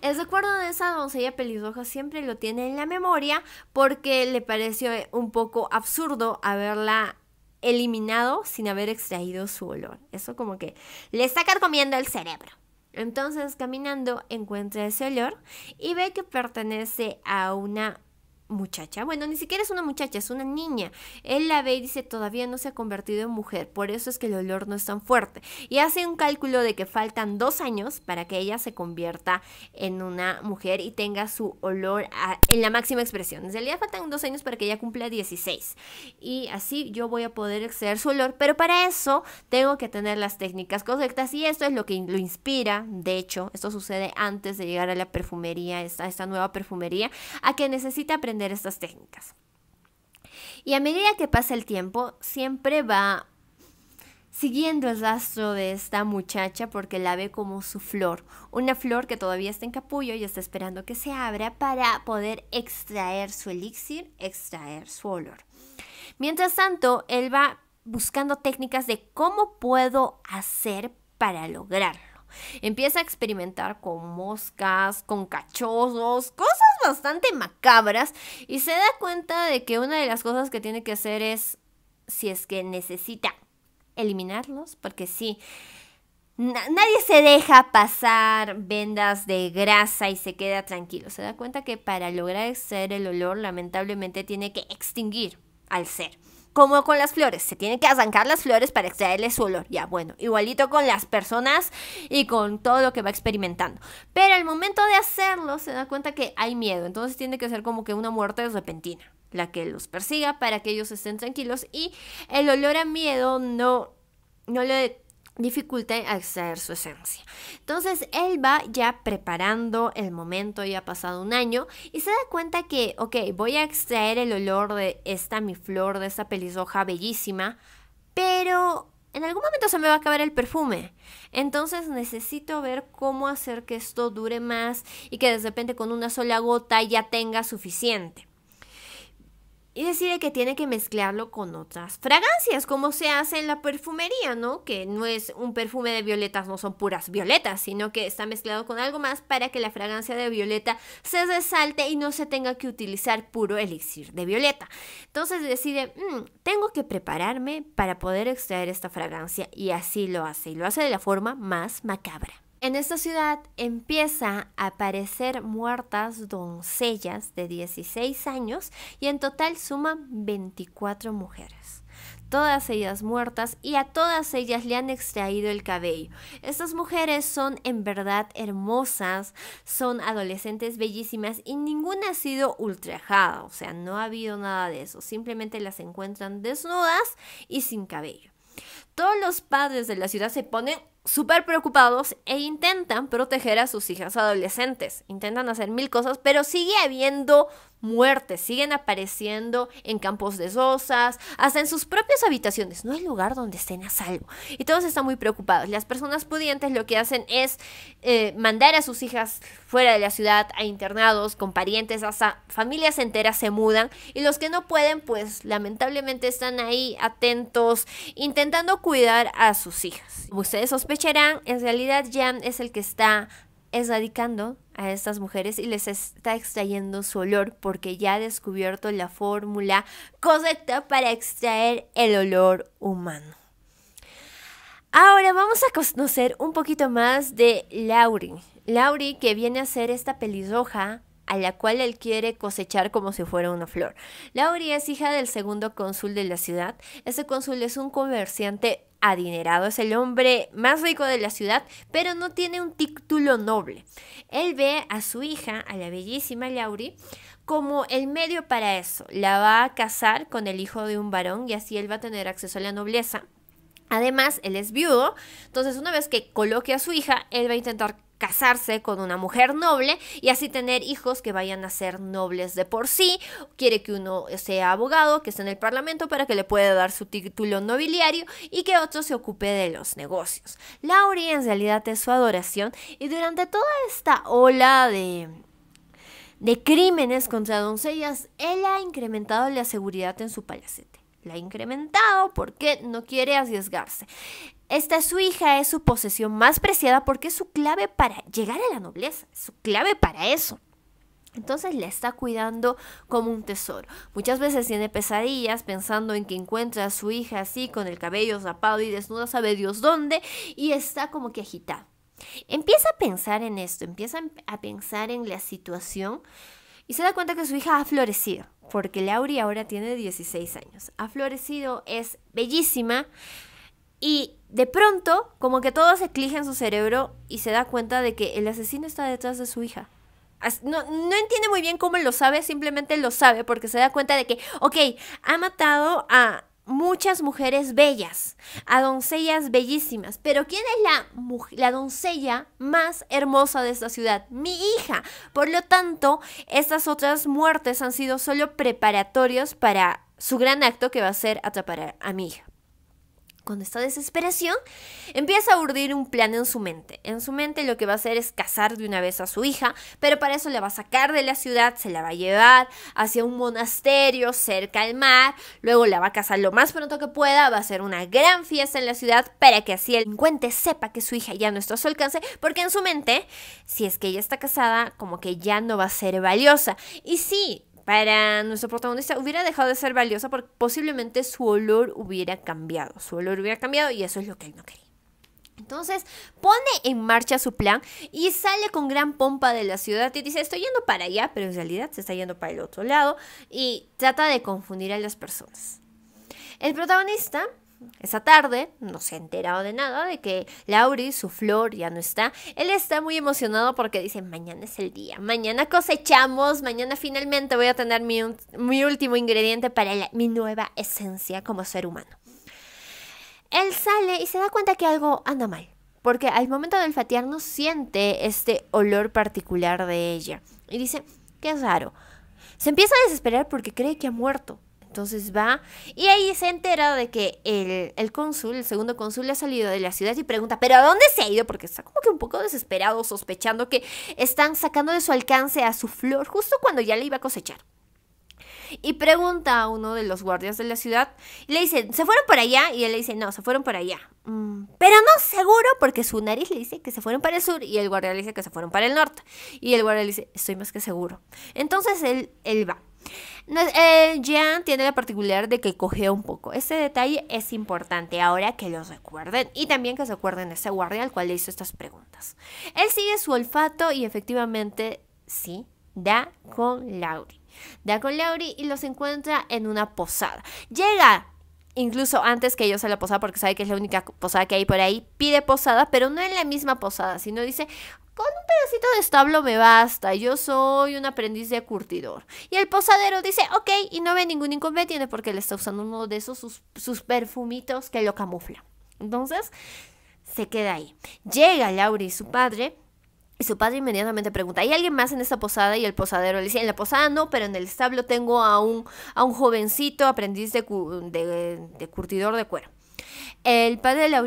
El recuerdo de esa doncella pelidoja siempre lo tiene en la memoria porque le pareció un poco absurdo haberla eliminado sin haber extraído su olor. Eso como que le está carcomiendo el cerebro. Entonces, caminando, encuentra ese olor y ve que pertenece a una muchacha, bueno, ni siquiera es una muchacha, es una niña. Él la ve y dice, todavía no se ha convertido en mujer, por eso es que el olor no es tan fuerte. Y hace un cálculo de que faltan dos años para que ella se convierta en una mujer y tenga su olor en la máxima expresión. En realidad faltan dos años para que ella cumpla 16. Y así yo voy a poder exceder su olor, pero para eso tengo que tener las técnicas correctas y esto es lo que lo inspira. De hecho, esto sucede antes de llegar a la perfumería, a esta nueva perfumería, a que necesita aprender estas técnicas. Y a medida que pasa el tiempo, siempre va siguiendo el rastro de esta muchacha porque la ve como su flor, una flor que todavía está en capullo y está esperando que se abra para poder extraer su elixir, extraer su olor. Mientras tanto, él va buscando técnicas de cómo puedo hacer para lograrlo. Empieza a experimentar con moscas, con cachorros, cosas bastante macabras y se da cuenta de que una de las cosas que tiene que hacer es, si es que necesita eliminarlos, porque sí, nadie se deja pasar vendas de grasa y se queda tranquilo. Se da cuenta que para lograr ser el olor, lamentablemente tiene que extinguir al ser. Como con las flores, se tiene que arrancar las flores para extraerle su olor. Ya, bueno, igualito con las personas y con todo lo que va experimentando. Pero al momento de hacerlo se da cuenta que hay miedo, entonces tiene que ser como que una muerte repentina, la que los persiga para que ellos estén tranquilos y el olor a miedo no, no le dificulte extraer su esencia. Entonces él va ya preparando el momento, ya ha pasado un año y se da cuenta que, ok, voy a extraer el olor de esta mi flor, de esta pelizoja bellísima, pero en algún momento se me va a acabar el perfume. Entonces necesito ver cómo hacer que esto dure más y que de repente con una sola gota ya tenga suficiente. Y decide que tiene que mezclarlo con otras fragancias, como se hace en la perfumería, ¿no? Que no es un perfume de violetas, no son puras violetas, sino que está mezclado con algo más para que la fragancia de violeta se resalte y no se tenga que utilizar puro elixir de violeta. Entonces decide, mm, tengo que prepararme para poder extraer esta fragancia y así lo hace, y lo hace de la forma más macabra. En esta ciudad empieza a aparecer muertas doncellas de 16 años y en total suman 24 mujeres. Todas ellas muertas y a todas ellas le han extraído el cabello. Estas mujeres son en verdad hermosas, son adolescentes bellísimas y ninguna ha sido ultrajada, o sea, no ha habido nada de eso, simplemente las encuentran desnudas y sin cabello. Todos los padres de la ciudad se ponen súper preocupados e intentan proteger a sus hijas adolescentes. Intentan hacer mil cosas, pero sigue habiendo muertes, siguen apareciendo en campos de sosas, hasta en sus propias habitaciones. No hay lugar donde estén a salvo. Y todos están muy preocupados. Las personas pudientes lo que hacen es eh, mandar a sus hijas fuera de la ciudad, a internados, con parientes, hasta familias enteras se mudan. Y los que no pueden, pues lamentablemente están ahí atentos, intentando cuidar a sus hijas. Ustedes sospechan en realidad Jan es el que está erradicando a estas mujeres y les está extrayendo su olor porque ya ha descubierto la fórmula correcta para extraer el olor humano. Ahora vamos a conocer un poquito más de Lauri. Lauri que viene a hacer esta pelizoja a la cual él quiere cosechar como si fuera una flor. Lauri es hija del segundo cónsul de la ciudad. Este cónsul es un comerciante adinerado, es el hombre más rico de la ciudad, pero no tiene un título noble. Él ve a su hija, a la bellísima Lauri, como el medio para eso. La va a casar con el hijo de un varón y así él va a tener acceso a la nobleza. Además, él es viudo, entonces una vez que coloque a su hija, él va a intentar casarse con una mujer noble y así tener hijos que vayan a ser nobles de por sí. Quiere que uno sea abogado, que esté en el Parlamento para que le pueda dar su título nobiliario y que otro se ocupe de los negocios. Lauri en realidad es su adoración y durante toda esta ola de de crímenes contra doncellas, él ha incrementado la seguridad en su palacete la ha incrementado porque no quiere arriesgarse. Esta es su hija es su posesión más preciada porque es su clave para llegar a la nobleza, su clave para eso. Entonces la está cuidando como un tesoro. Muchas veces tiene pesadillas pensando en que encuentra a su hija así, con el cabello zapado y desnuda, sabe Dios dónde, y está como que agitada, Empieza a pensar en esto, empieza a pensar en la situación y se da cuenta que su hija ha florecido porque Lauri ahora tiene 16 años. Ha florecido, es bellísima y de pronto como que todo se clija en su cerebro y se da cuenta de que el asesino está detrás de su hija. No, no, entiende muy bien cómo lo sabe, simplemente lo sabe porque se da cuenta de que, ok, ha matado a muchas mujeres bellas, a doncellas bellísimas. Pero ¿quién es la, la doncella más hermosa de esta ciudad? Mi hija. Por lo tanto, estas otras muertes han sido solo preparatorios para su gran acto que va a ser atrapar a mi hija con esta desesperación, empieza a urdir un plan en su mente. En su mente lo que va a hacer es casar de una vez a su hija, pero para eso la va a sacar de la ciudad, se la va a llevar hacia un monasterio cerca al mar, luego la va a casar lo más pronto que pueda, va a hacer una gran fiesta en la ciudad para que así el delincuente sepa que su hija ya no está a su alcance, porque en su mente, si es que ella está casada, como que ya no va a ser valiosa. Y sí, para nuestro protagonista hubiera dejado de ser valiosa porque posiblemente su olor hubiera cambiado. Su olor hubiera cambiado y eso es lo que él no quería. Entonces pone en marcha su plan y sale con gran pompa de la ciudad y dice estoy yendo para allá, pero en realidad se está yendo para el otro lado y trata de confundir a las personas. El protagonista esa tarde no se ha enterado de nada, de que Lauri, su flor, ya no está. Él está muy emocionado porque dice, mañana es el día, mañana cosechamos, mañana finalmente voy a tener mi, último ingrediente para mi nueva esencia como ser humano. Él sale y se da cuenta que algo anda mal, porque al momento de olfatear no siente este olor particular de ella. Y dice, qué raro. Se empieza a desesperar porque cree que ha muerto, entonces va y ahí se entera de que el, cónsul, el segundo cónsul, ha salido de la ciudad y pregunta, ¿pero a dónde se ha ido? Porque está como que un poco desesperado, sospechando que están sacando de su alcance a su flor justo cuando ya le iba a cosechar. Y pregunta a uno de los guardias de la ciudad y le dice, ¿se fueron por allá? Y él le dice, no, se fueron para allá. Mm, pero no seguro porque su nariz le dice que se fueron para el sur y el guardia le dice que se fueron para el norte. Y el guardia le dice, estoy más que seguro. Entonces él, él va eh, Jean tiene la particularidad de que cogea un poco. Ese detalle es importante ahora que los recuerden y también que se acuerden de ese guardia al cual le hizo estas preguntas. Él sigue su olfato y efectivamente sí, da con Lauri. Da con Lauri y los encuentra en una posada. Llega incluso antes que yo sea la posada, porque sabe que es la única posada que hay por ahí, pide posada, pero no en la misma posada, sino dice, con un pedacito de establo me basta, yo soy un aprendiz de curtidor. Y el posadero dice, ok, y no ve ningún inconveniente porque le está usando uno de esos sus, sus perfumitos que lo camufla. Entonces, se queda ahí. Llega Laura y su padre y su padre inmediatamente pregunta, ¿hay alguien más en esta posada? Y el posadero le dice, en la posada no, pero en el establo tengo a un, a un jovencito aprendiz de, de, curtidor de cuero. El padre de la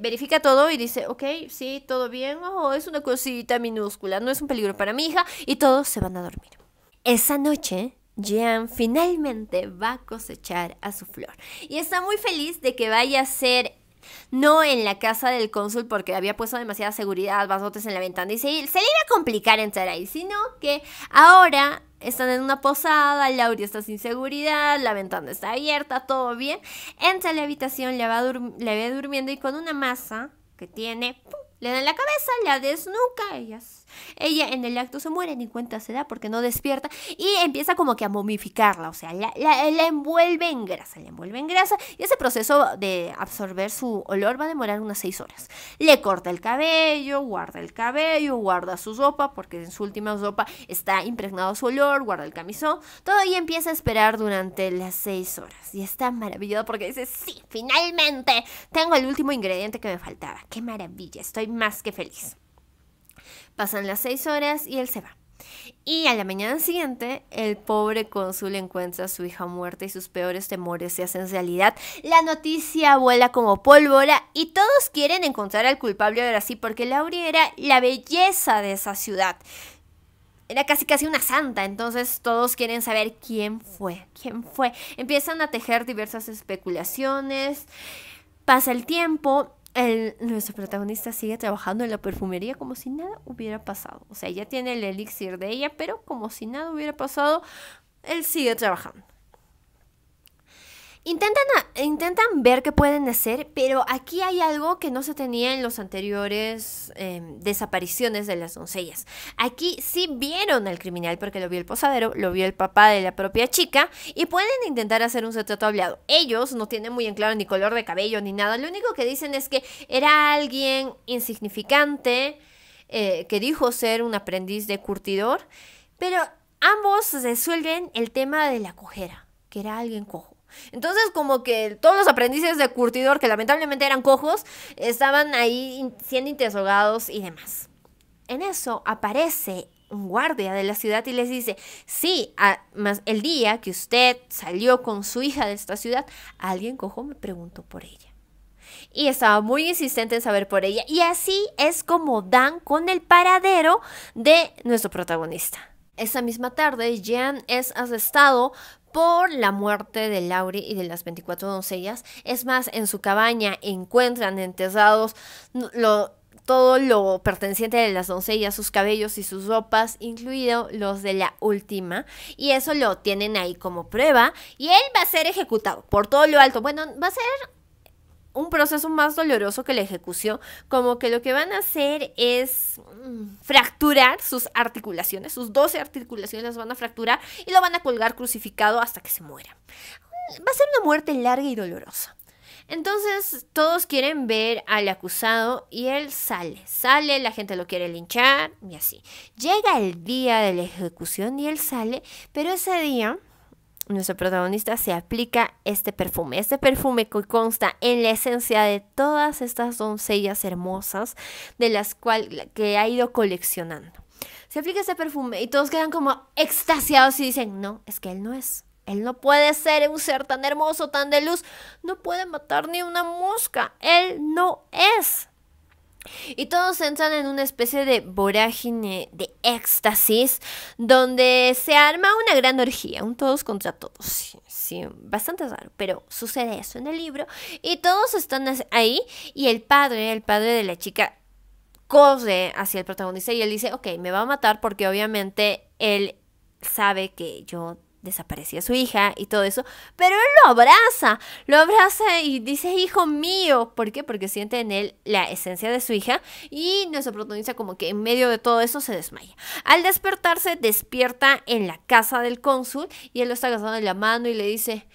verifica todo y dice, ok, sí, todo bien, oh, es una cosita minúscula, no es un peligro para mi hija, y todos se van a dormir. Esa noche, Jean finalmente va a cosechar a su flor y está muy feliz de que vaya a ser no en la casa del cónsul porque había puesto demasiada seguridad, basotes en la ventana y se, le iba a complicar entrar ahí, sino que ahora están en una posada, Lauria está sin seguridad, la ventana está abierta, todo bien. Entra a la habitación, le va ve durmiendo y con una masa que tiene, le da en la cabeza, la desnuca, ellas ella en el acto se muere, ni cuenta se da porque no despierta y empieza como que a momificarla, o sea, la, envuelve en grasa, la envuelve en grasa y ese proceso de absorber su olor va a demorar unas seis horas. Le corta el cabello, guarda el cabello, guarda su sopa porque en su última sopa está impregnado su olor, guarda el camisón, todo y empieza a esperar durante las seis horas y está maravillado porque dice, sí, finalmente tengo el último ingrediente que me faltaba. Qué maravilla, estoy más que feliz. Pasan las seis horas y él se va. Y a la mañana siguiente, el pobre cónsul encuentra a su hija muerta y sus peores temores se hacen realidad. La noticia vuela como pólvora y todos quieren encontrar al culpable ahora sí, porque Laurie era la belleza de esa ciudad. Era casi casi una santa, entonces todos quieren saber quién fue, quién fue. Empiezan a tejer diversas especulaciones. Pasa el tiempo nuestro protagonista sigue trabajando en la perfumería como si nada hubiera pasado. O sea, ella tiene el elixir de ella, pero como si nada hubiera pasado, él sigue trabajando. Intentan, intentan ver qué pueden hacer, pero aquí hay algo que no se tenía en los anteriores em, desapariciones de las doncellas. Aquí sí vieron al criminal porque lo vio el posadero, lo vio el papá de la propia chica y pueden intentar hacer un retrato hablado. Ellos no tienen muy en claro ni color de cabello ni nada. Lo único que dicen es que era alguien insignificante eh, que dijo ser un aprendiz de curtidor, pero ambos resuelven el tema de la cojera, que era alguien cojo. Entonces, como que todos los aprendices de curtidor, que lamentablemente eran cojos, estaban ahí siendo interrogados y demás. En eso aparece un guardia de la ciudad y les dice, sí, más el día que usted salió con su hija de esta ciudad, alguien cojo me preguntó por ella. Y estaba muy insistente en saber por ella. Y así es como dan con el paradero de nuestro protagonista. Esa misma tarde, Jean es asestado por la muerte de Lauri y de las 24 doncellas. Es más, en su cabaña encuentran enterrados lo, todo lo perteneciente de las doncellas, sus cabellos y sus ropas, incluidos los de la última. Y eso lo tienen ahí como prueba. Y él va a ser ejecutado por todo lo alto. Bueno, va a ser un proceso más doloroso que la ejecución, como que lo que van a hacer es mm, fracturar sus articulaciones, sus 12 articulaciones las van a fracturar y lo van a colgar crucificado hasta que se muera. Va a ser una muerte larga y dolorosa. Entonces todos quieren ver al acusado y él sale, sale, la gente lo quiere linchar y así. Llega el día de la ejecución y él sale, pero ese día nuestro protagonista se aplica este perfume. Este perfume que consta en la esencia de todas estas doncellas hermosas de las cuales que ha ido coleccionando. Se aplica este perfume y todos quedan como extasiados y dicen, no, es que él no es. Él no puede ser un ser tan hermoso, tan de luz. No puede matar ni una mosca. Él no es. Y todos entran en una especie de vorágine de éxtasis donde se arma una gran orgía, un todos contra todos. Sí, bastante raro, pero sucede eso en el libro. Y todos están ahí y el padre, el padre de la chica, corre hacia el protagonista y él dice, ok, me va a matar porque obviamente él sabe que yo Desaparecía su hija y todo eso, pero él lo abraza, lo abraza y dice, hijo mío, ¿por qué? Porque siente en él la esencia de su hija y nuestro protagonista como que en medio de todo eso se desmaya. Al despertarse, despierta en la casa del cónsul y él lo está agarrando en la mano y le dice,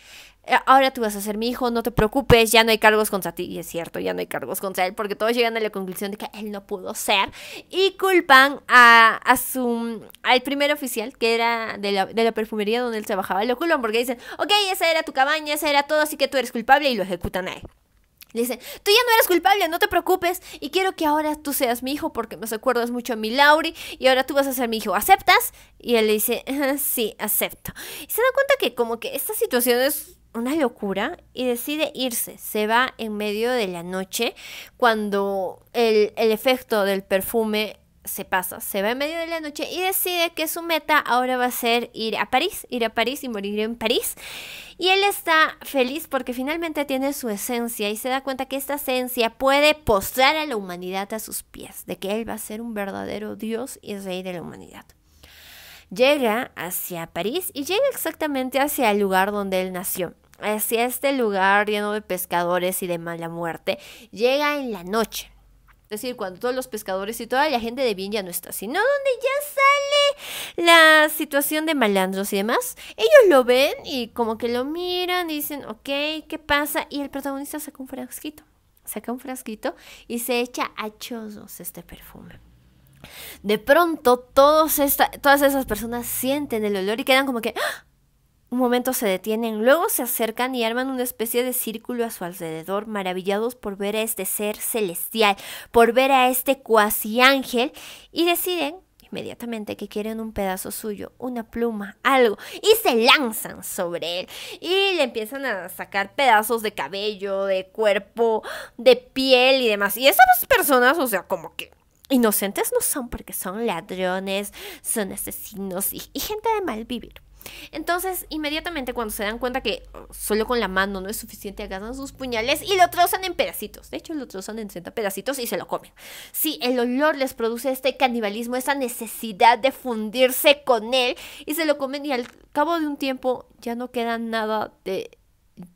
eh, ahora tú vas a ser mi hijo, no te preocupes, ya no hay cargos contra ti. Y es cierto, ya no hay cargos contra él, porque todos llegan a la conclusión de que él no pudo ser. Y culpan a, su, al primer oficial, que era de la, perfumería donde él trabajaba, lo culpan porque dicen, ok, esa era tu cabaña, esa era todo, así que tú eres culpable y lo ejecutan a él. Le dicen, tú ya no eres culpable, no te preocupes. Y quiero que ahora tú seas mi hijo porque me acuerdas mucho a mi Lauri. Y ahora tú vas a ser mi hijo. ¿Aceptas? Y él le dice, sí, acepto. Y se da cuenta que como que esta situación es una locura y decide irse. Se va en medio de la noche cuando el, efecto del perfume se pasa. Se va en medio de la noche y decide que su meta ahora va a ser ir a París, ir a París y morir en París. Y él está feliz porque finalmente tiene su esencia y se da cuenta que esta esencia puede postrar a la humanidad a sus pies, de que él va a ser un verdadero dios y rey de la humanidad. Llega hacia París y llega exactamente hacia el lugar donde él nació. Hacia este lugar lleno de pescadores y de mala muerte. Llega en la noche. Es decir, cuando todos los pescadores y toda la gente de bien ya no está, sino donde ya sale la situación de malandros y demás. Ellos lo ven y como que lo miran y dicen, ok, ¿qué pasa? Y el protagonista saca un frasquito. Saca un frasquito y se echa a chozos este perfume. De pronto, todas esas personas sienten el olor y quedan como que ¡ah! un momento se detienen, luego se acercan y arman una especie de círculo a su alrededor, maravillados por ver a este ser celestial, por ver a este cuasi ángel, y deciden inmediatamente que quieren un pedazo suyo, una pluma, algo, y se lanzan sobre él y le empiezan a sacar pedazos de cabello, de cuerpo, de piel y demás. Y esas personas, o sea, como que inocentes no son porque son ladrones, son asesinos y, gente de mal vivir. Entonces, inmediatamente cuando se dan cuenta que uh, solo con la mano no es suficiente, agarran sus puñales y lo trozan en pedacitos. De hecho, lo trozan en 30 pedacitos y se lo comen. Sí, el olor les produce este canibalismo, esa necesidad de fundirse con él y se lo comen y al cabo de un tiempo ya no queda nada de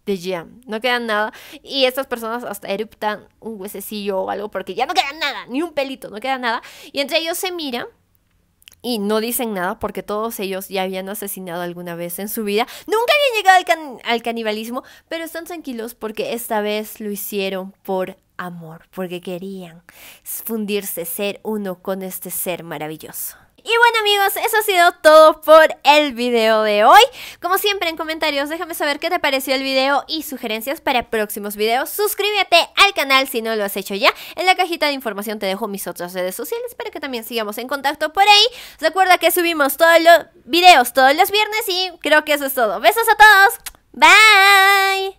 de jam. No queda nada. Y estas personas hasta eruptan un huesecillo o algo porque ya no queda nada, ni un pelito, no queda nada. Y entre ellos se miran y no dicen nada porque todos ellos ya habían asesinado alguna vez en su vida. Nunca habían llegado al, al, canibalismo, pero están tranquilos porque esta vez lo hicieron por amor, porque querían fundirse, ser uno con este ser maravilloso. Y bueno amigos, eso ha sido todo por el video de hoy. Como siempre en comentarios déjame saber qué te pareció el video y sugerencias para próximos videos. Suscríbete al canal si no lo has hecho ya. En la cajita de información te dejo mis otras redes sociales para que también sigamos en contacto por ahí. Recuerda que subimos todos los videos todos los viernes y creo que eso es todo. Besos a todos. Bye.